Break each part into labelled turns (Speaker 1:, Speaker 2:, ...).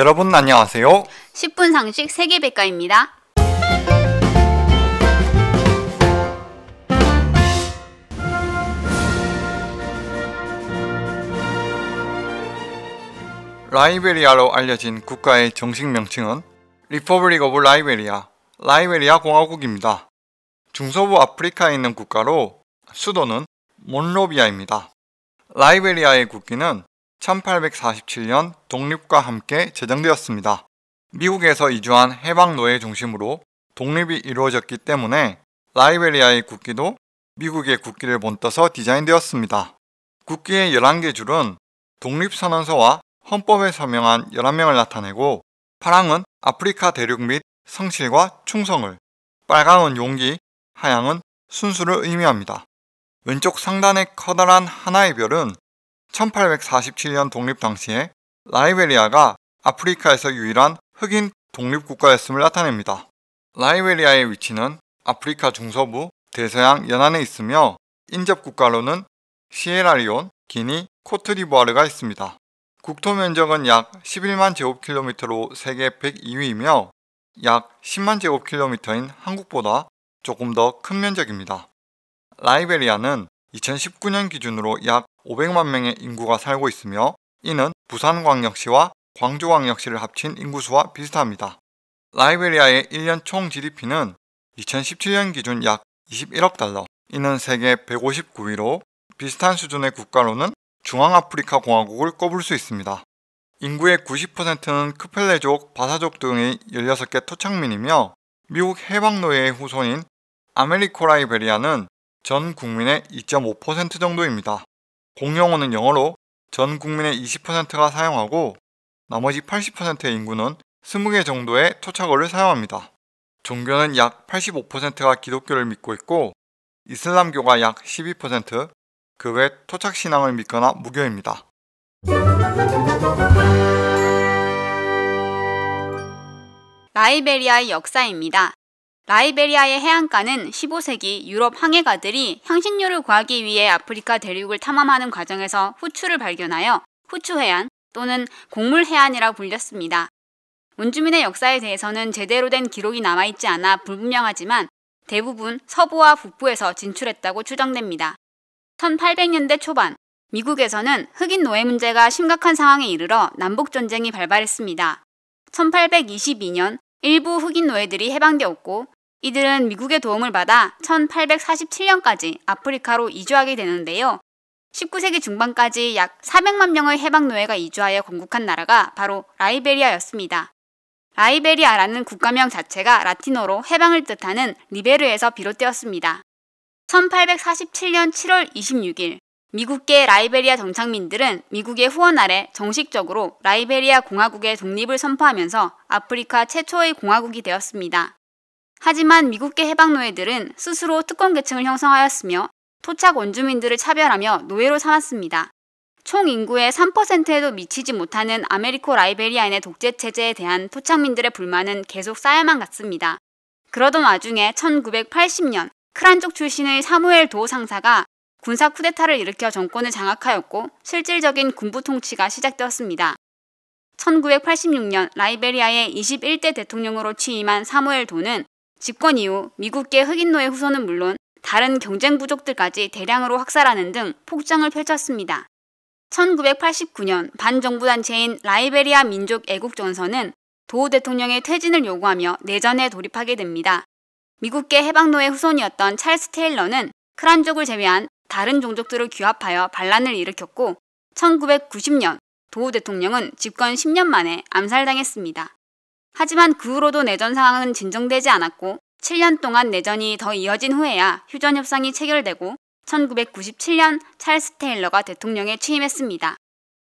Speaker 1: 여러분 안녕하세요.
Speaker 2: 10분 상식 세계백과입니다.
Speaker 1: 라이베리아로 알려진 국가의 정식 명칭은 리퍼블릭 오브 라이베리아, 라이베리아 공화국입니다. 중서부 아프리카에 있는 국가로 수도는 몬로비아입니다. 라이베리아의 국기는 1847년 독립과 함께 제정되었습니다. 미국에서 이주한 해방 노예 중심으로 독립이 이루어졌기 때문에 라이베리아의 국기도 미국의 국기를 본떠서 디자인되었습니다. 국기의 11개 줄은 독립선언서와 헌법에 서명한 11명을 나타내고 파랑은 아프리카 대륙 및 성실과 충성을, 빨강은 용기, 하양은 순수를 의미합니다. 왼쪽 상단의 커다란 하나의 별은 1847년 독립 당시에 라이베리아가 아프리카에서 유일한 흑인 독립국가였음을 나타냅니다. 라이베리아의 위치는 아프리카 중서부 대서양 연안에 있으며 인접국가로는 시에라리온, 기니, 코트디부아르가 있습니다. 국토 면적은 약 11만 제곱킬로미터로 세계 102위이며 약 10만 제곱킬로미터인 한국보다 조금 더 큰 면적입니다. 라이베리아는 2019년 기준으로 약 500만 명의 인구가 살고 있으며 이는 부산광역시와 광주광역시를 합친 인구수와 비슷합니다. 라이베리아의 1년 총 GDP는 2017년 기준 약 21억 달러, 이는 세계 159위로 비슷한 수준의 국가로는 중앙아프리카 공화국을 꼽을 수 있습니다. 인구의 90%는 크펠레족, 바사족 등의 16개 토착민이며 미국 해방노예의 후손인 아메리코라이베리아는 전 국민의 2.5% 정도입니다. 공용어는 영어로 전 국민의 20%가 사용하고 나머지 80%의 인구는 20개 정도의 토착어를 사용합니다. 종교는 약 85%가 기독교를 믿고 있고 이슬람교가 약 12%, 그 외 토착신앙을 믿거나 무교입니다.
Speaker 2: 라이베리아의 역사입니다. 라이베리아의 해안가는 15세기 유럽 항해가들이 향신료를 구하기 위해 아프리카 대륙을 탐험하는 과정에서 후추를 발견하여 후추 해안 또는 곡물 해안이라 불렸습니다. 원주민의 역사에 대해서는 제대로 된 기록이 남아있지 않아 불분명하지만 대부분 서부와 북부에서 진출했다고 추정됩니다. 1800년대 초반 미국에서는 흑인 노예 문제가 심각한 상황에 이르러 남북 전쟁이 발발했습니다. 1822년 일부 흑인 노예들이 해방되었고 이들은 미국의 도움을 받아 1847년까지 아프리카로 이주하게 되는데요. 19세기 중반까지 약 400만 명의 해방 노예가 이주하여 건국한 나라가 바로 라이베리아였습니다. 라이베리아라는 국가명 자체가 라틴어로 해방을 뜻하는 리베르에서 비롯되었습니다. 1847년 7월 26일 미국계 라이베리아 정착민들은 미국의 후원 아래 정식적으로 라이베리아 공화국의 독립을 선포하면서 아프리카 최초의 공화국이 되었습니다. 하지만 미국계 해방 노예들은 스스로 특권 계층을 형성하였으며 토착 원주민들을 차별하며 노예로 삼았습니다. 총 인구의 3%에도 미치지 못하는 아메리코 라이베리안의 독재 체제에 대한 토착민들의 불만은 계속 쌓여만 갔습니다. 그러던 와중에 1980년 크란족 출신의 사무엘 도 상사가 군사 쿠데타를 일으켜 정권을 장악하였고 실질적인 군부 통치가 시작되었습니다. 1986년 라이베리아의 21대 대통령으로 취임한 사무엘 도는 집권 이후 미국계 흑인노예 후손은 물론 다른 경쟁 부족들까지 대량으로 학살하는 등 폭장을 펼쳤습니다. 1989년 반정부단체인 라이베리아 민족 애국전선은 도우 대통령의 퇴진을 요구하며 내전에 돌입하게 됩니다. 미국계 해방노예 후손이었던 찰스 테일러는 크란족을 제외한 다른 종족들을 규합하여 반란을 일으켰고 1990년 도우 대통령은 집권 10년 만에 암살당했습니다. 하지만 그 후로도 내전 상황은 진정되지 않았고 7년 동안 내전이 더 이어진 후에야 휴전 협상이 체결되고 1997년 찰스 테일러가 대통령에 취임했습니다.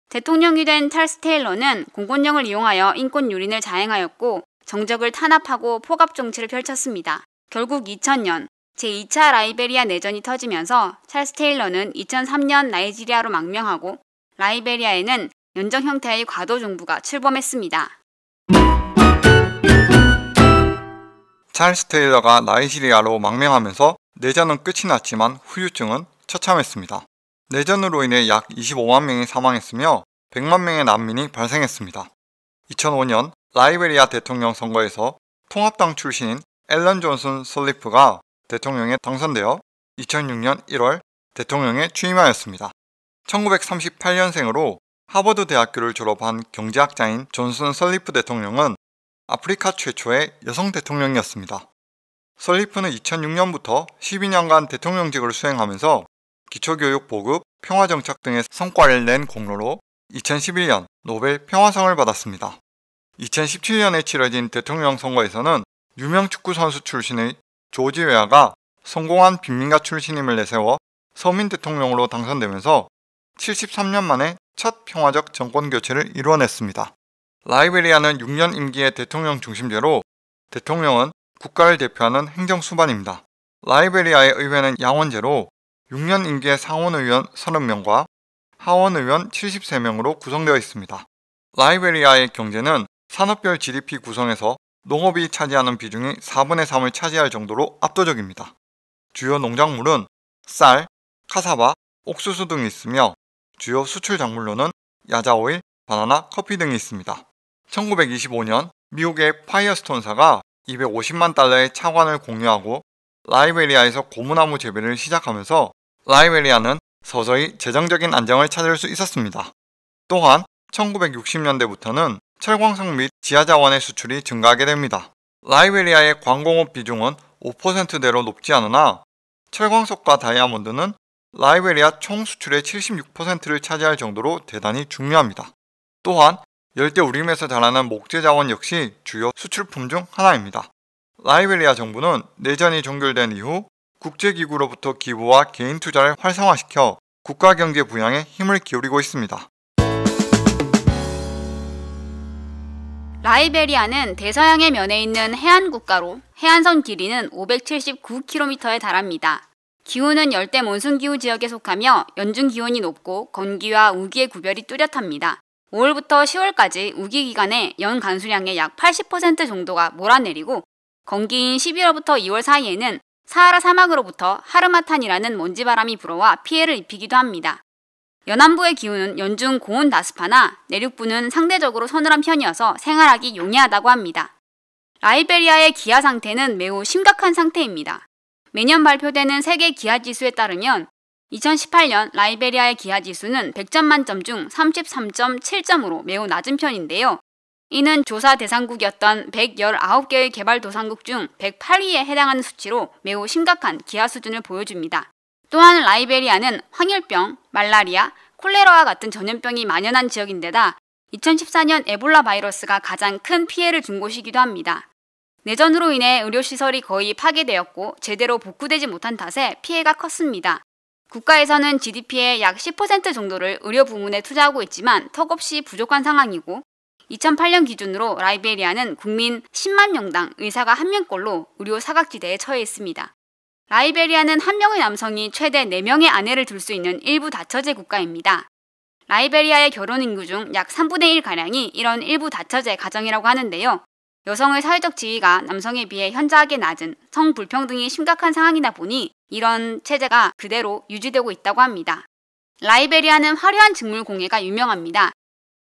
Speaker 2: 대통령이 된 찰스 테일러는 공권력을 이용하여 인권 유린을 자행하였고 정적을 탄압하고 포갑 정치를 펼쳤습니다. 결국 2000년 제2차 라이베리아 내전이 터지면서 찰스 테일러는 2003년 나이지리아로 망명하고 라이베리아에는 연정 형태의 과도 정부가 출범했습니다.
Speaker 1: 찰스 테일러가 나이지리아로 망명하면서 내전은 끝이 났지만 후유증은 처참했습니다. 내전으로 인해 약 25만 명이 사망했으며 100만 명의 난민이 발생했습니다. 2005년 라이베리아 대통령 선거에서 통합당 출신인 앨런 존슨 솔리프가 대통령에 당선되어 2006년 1월 대통령에 취임하였습니다. 1938년생으로 하버드 대학교를 졸업한 경제학자인 존슨 설리프 대통령은 아프리카 최초의 여성 대통령이었습니다. 설리프는 2006년부터 12년간 대통령직을 수행하면서 기초교육 보급, 평화정착 등의 성과를 낸 공로로 2011년 노벨 평화상을 받았습니다. 2017년에 치러진 대통령 선거에서는 유명 축구 선수 출신의 조지 웨아가 성공한 빈민가 출신임을 내세워 서민 대통령으로 당선되면서 73년 만에 첫 평화적 정권 교체를 이뤄냈습니다. 라이베리아는 6년 임기의 대통령 중심제로 대통령은 국가를 대표하는 행정수반입니다. 라이베리아의 의회는 양원제로 6년 임기의 상원의원 30명과 하원의원 73명으로 구성되어 있습니다. 라이베리아의 경제는 산업별 GDP 구성에서 농업이 차지하는 비중이 4분의 3을 차지할 정도로 압도적입니다. 주요 농작물은 쌀, 카사바, 옥수수 등이 있으며 주요 수출 작물로는 야자오일, 바나나, 커피 등이 있습니다. 1925년 미국의 파이어스톤사가 250만 달러의 차관을 공유하고 라이베리아에서 고무나무 재배를 시작하면서 라이베리아는 서서히 재정적인 안정을 찾을 수 있었습니다. 또한 1960년대부터는 철광석 및 지하자원의 수출이 증가하게 됩니다. 라이베리아의 광공업 비중은 5%대로 높지 않으나 철광석과 다이아몬드는 라이베리아 총 수출의 76%를 차지할 정도로 대단히 중요합니다. 또한 열대 우림에서 자라는 목재 자원 역시 주요 수출품 중 하나입니다. 라이베리아 정부는 내전이 종결된 이후 국제기구로부터 기부와 개인 투자를 활성화시켜 국가 경제 부양에 힘을 기울이고 있습니다.
Speaker 2: 라이베리아는 대서양의 면에 있는 해안 국가로 해안선 길이는 579km에 달합니다. 기후는 열대 몬순 기후 지역에 속하며 연중 기온이 높고 건기와 우기의 구별이 뚜렷합니다. 5월부터 10월까지 우기 기간에 연 간수량의 약 80% 정도가 몰아내리고 건기인 11월부터 2월 사이에는 사하라 사막으로부터 하르마탄이라는 먼지바람이 불어와 피해를 입히기도 합니다. 연안부의 기후는 연중 고온 다습하나 내륙부는 상대적으로 서늘한 편이어서 생활하기 용이하다고 합니다. 라이베리아의 기아 상태는 매우 심각한 상태입니다. 매년 발표되는 세계 기아 지수에 따르면 2018년 라이베리아의 기아 지수는 100점 만점 중 33.7점으로 매우 낮은 편인데요. 이는 조사 대상국이었던 119개의 개발도상국 중 108위에 해당하는 수치로 매우 심각한 기아 수준을 보여줍니다. 또한 라이베리아는 황열병, 말라리아, 콜레라와 같은 전염병이 만연한 지역인데다 2014년 에볼라 바이러스가 가장 큰 피해를 준 곳이기도 합니다. 내전으로 인해 의료시설이 거의 파괴되었고 제대로 복구되지 못한 탓에 피해가 컸습니다. 국가에서는 GDP의 약 10% 정도를 의료 부문에 투자하고 있지만 턱없이 부족한 상황이고 2008년 기준으로 라이베리아는 국민 10만 명당 의사가 1명꼴로 의료 사각지대에 처해 있습니다. 라이베리아는 한 명의 남성이 최대 4명의 아내를 둘 수 있는 일부 다처제 국가입니다. 라이베리아의 결혼 인구 중 약 3분의 1가량이 이런 일부 다처제 가정이라고 하는데요. 여성의 사회적 지위가 남성에 비해 현저하게 낮은 성불평등이 심각한 상황이다 보니 이런 체제가 그대로 유지되고 있다고 합니다. 라이베리아는 화려한 직물 공예가 유명합니다.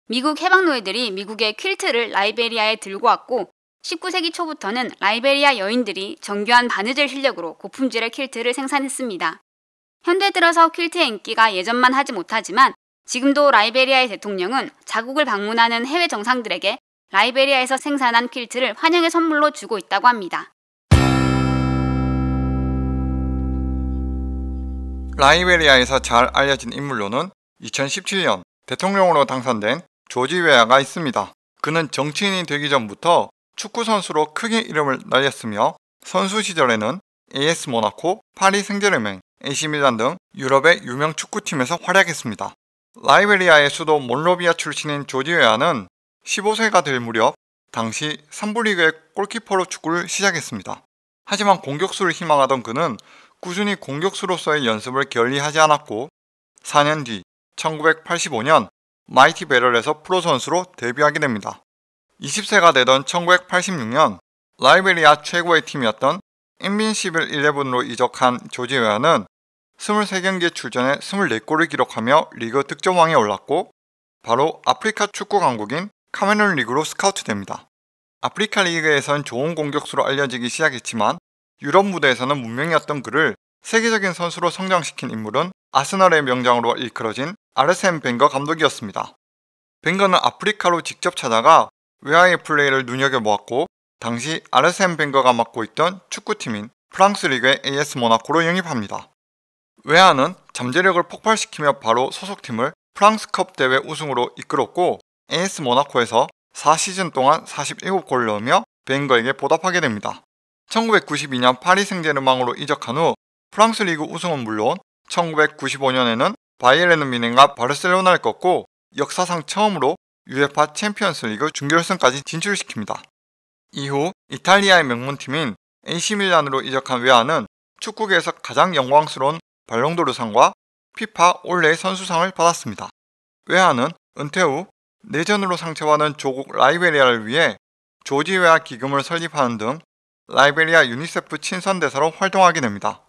Speaker 2: 미국 해방노예들이 미국의 퀼트를 라이베리아에 들고 왔고 19세기 초부터는 라이베리아 여인들이 정교한 바느질 실력으로 고품질의 퀼트를 생산했습니다. 현대 들어서 퀼트의 인기가 예전만 하지 못하지만 지금도 라이베리아의 대통령은 자국을 방문하는 해외 정상들에게 라이베리아에서 생산한 퀼트를 환영의 선물로 주고 있다고 합니다.
Speaker 1: 라이베리아에서 잘 알려진 인물로는 2017년 대통령으로 당선된 조지 웨아가 있습니다. 그는 정치인이 되기 전부터 축구선수로 크게 이름을 날렸으며 선수 시절에는 AS 모나코, 파리 생제르맹, AC밀란 등 유럽의 유명 축구팀에서 활약했습니다. 라이베리아의 수도 몰로비아 출신인 조지 웨아는 15세가 될 무렵 당시 3부 리그의 골키퍼로 축구를 시작했습니다. 하지만 공격수를 희망하던 그는 꾸준히 공격수로서의 연습을 결리하지 않았고 4년 뒤 1985년 마이티 베럴에서 프로 선수로 데뷔하게 됩니다. 20세가 되던 1986년 라이베리아 최고의 팀이었던 인빈시빌 11로 으 이적한 조지 웨어는 23경기 에출전해 24골을 기록하며 리그 득점왕에 올랐고 바로 아프리카 축구 강국인 카메룬 리그로 스카우트됩니다. 아프리카 리그에선 좋은 공격수로 알려지기 시작했지만 유럽 무대에서는 문명이었던 그를 세계적인 선수로 성장시킨 인물은 아스널의 명장으로 일컬어진 아르센 벵거 감독이었습니다. 벵거는 아프리카로 직접 찾아가 외화의 플레이를 눈여겨보았고 당시 아르센 벵거가 맡고 있던 축구팀인 프랑스 리그의 AS 모나코로 영입합니다. 외화는 잠재력을 폭발시키며 바로 소속팀을 프랑스컵 대회 우승으로 이끌었고 AS 모나코에서 4시즌 동안 47골 을 넣으며 벵거에게 보답하게 됩니다. 1992년 파리 생제르망으로 이적한 후 프랑스 리그 우승은 물론 1995년에는 바이에른 미넨과 바르셀로나를 꺾고 역사상 처음으로 UEFA 챔피언스 리그 준결승까지 진출시킵니다. 이후 이탈리아의 명문팀인 AC밀란으로 이적한 외아는 축구계에서 가장 영광스러운 발롱도르상과 피파 올레의 선수상을 받았습니다. 외아는 은퇴 후 내전으로 상처받은 조국 라이베리아를 위해 조지웨아 기금을 설립하는 등 라이베리아 유니세프 친선 대사로 활동하게 됩니다.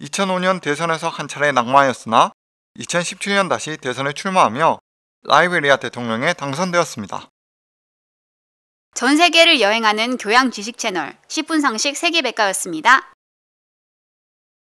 Speaker 1: 2005년 대선에서 한 차례 낙마하였으나 2017년 다시 대선에 출마하며 라이베리아 대통령에 당선되었습니다.
Speaker 2: 전 세계를 여행하는 교양 지식 채널 10분 상식 세계백과였습니다.